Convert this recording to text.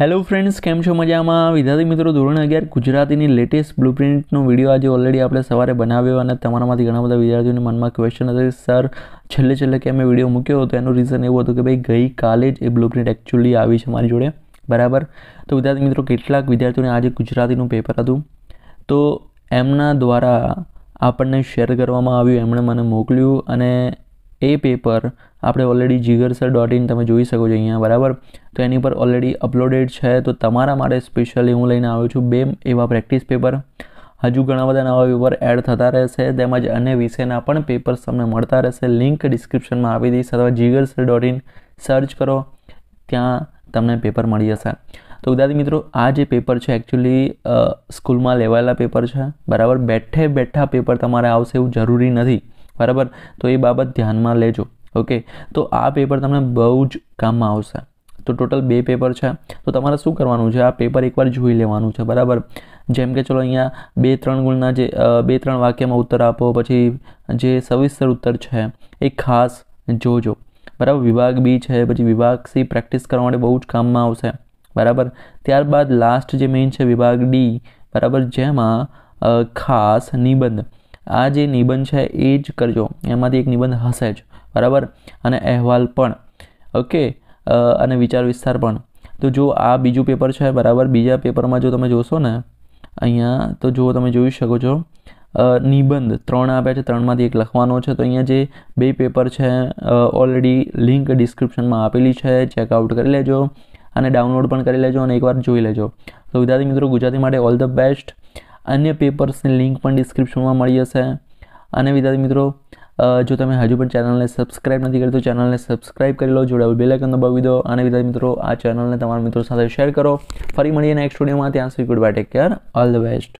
hello friends કેમ છો મજામાં વિદ્યાર્થી મિત્રો ધોરણ અગિયાર ગુજરાતીની લેટેસ્ટ પ્રિન્ટનો વિડીયો આજે ઓલરેડી આપણે સવારે બનાવ્યો અને તમારામાંથી ઘણા બધા વિદ્યાર્થીઓને મનમાં ક્વેશ્ચન હતા સર છેલ્લે છેલ્લે કે અમે વિડીયો મૂક્યો હતો એનું રીઝન એવું હતું કે ભાઈ ગઈકાલે જ એ બ્લુ પ્રિન્ટ એકચ્યુઅલી આવી છે મારી જોડે બરાબર તો વિદ્યાર્થી મિત્રો કેટલાક વિદ્યાર્થીઓને આજે ગુજરાતીનું પેપર હતું તો એમના દ્વારા આપણને શેર કરવામાં આવ્યું એમણે મને મોકલ્યું અને એ પેપર આપણે ઓલરેડી જીગરસર ડોટ ઇન તમે જોઈ શકો છો અહીંયા બરાબર તો એની પર ઓલરેડી અપલોડેડ છે તો તમારા માટે સ્પેશિયલી હું લઈને આવ્યો છું બે એવા પ્રેક્ટિસ પેપર હજુ ઘણા બધા નવા પેપર એડ થતા રહેશે તેમજ અન્ય વિષયના પણ પેપર્સ તમને મળતા રહેશે લિંક ડિસ્ક્રિપ્શનમાં આપી દઈશ અથવા જીગરસર ડોટ ઇન સર્ચ કરો ત્યાં તમને પેપર મળી જશે તો વિદ્યાર્થી મિત્રો આ જે પેપર છે એકચ્યુઅલી સ્કૂલમાં લેવાયેલા પેપર છે બરાબર બેઠે બેઠા પેપર તમારે આવશે એવું જરૂરી નથી બરાબર તો એ બાબત ધ્યાનમાં લેજો ઓકે તો આ પેપર તમને બહુ જ કામમાં આવશે તો ટોટલ બે પેપર છે તો તમારે શું કરવાનું છે આ પેપર એકવાર જોઈ લેવાનું છે બરાબર જેમ કે ચલો અહીંયા બે ત્રણ ગુણના જે બે ત્રણ વાક્યમાં ઉત્તર આપો પછી જે સવિસ્તર ઉત્તર છે એ ખાસ જોજો બરાબર વિભાગ બી છે પછી વિભાગ સી પ્રેક્ટિસ કરવા માટે બહુ જ કામમાં આવશે બરાબર ત્યારબાદ લાસ્ટ જે મેઇન છે વિભાગ ડી બરાબર જેમાં ખાસ નિબંધ આ જે નિબંધ છે એ જ કરજો એમાંથી એક નિબંધ હશે જ બરાબર અને અહેવાલ પણ ઓકે અને વિચાર વિસ્તાર પણ તો જો આ બીજું પેપર છે બરાબર બીજા પેપરમાં જો તમે જોશો ને અહીંયા તો જુઓ તમે જોઈ શકો છો નિબંધ ત્રણ આપ્યા છે ત્રણમાંથી એક લખવાનો છે તો અહીંયા જે બે પેપર છે ઓલરેડી લિંક ડિસ્ક્રિપ્શનમાં આપેલી છે ચેકઆઉટ કરી લેજો અને ડાઉનલોડ પણ કરી લેજો અને એકવાર જોઈ લેજો તો વિદ્યાર્થી મિત્રો ગુજરાતી માટે ઓલ ધ બેસ્ટ અન્ય પેપર્સની લિંક પણ ડિસ્ક્રિપ્શનમાં મળી જશે અને વિદ્યાર્થી મિત્રો જો તમે હજુ પણ ચેનલને સબસ્ક્રાઇબ નથી કરી તો ચેનલને સબસ્ક્રાઇબ કરી લો જોડાયેલ બેલાઇકન દબાવી દો અને વિદ્યાર્થી મિત્રો આ ચેનલને તમારા મિત્રો સાથે શેર કરો ફરી મળીએ નેક્સ્ટ સ્ટુડિયોમાં ત્યાં સુધી good bye take care all the best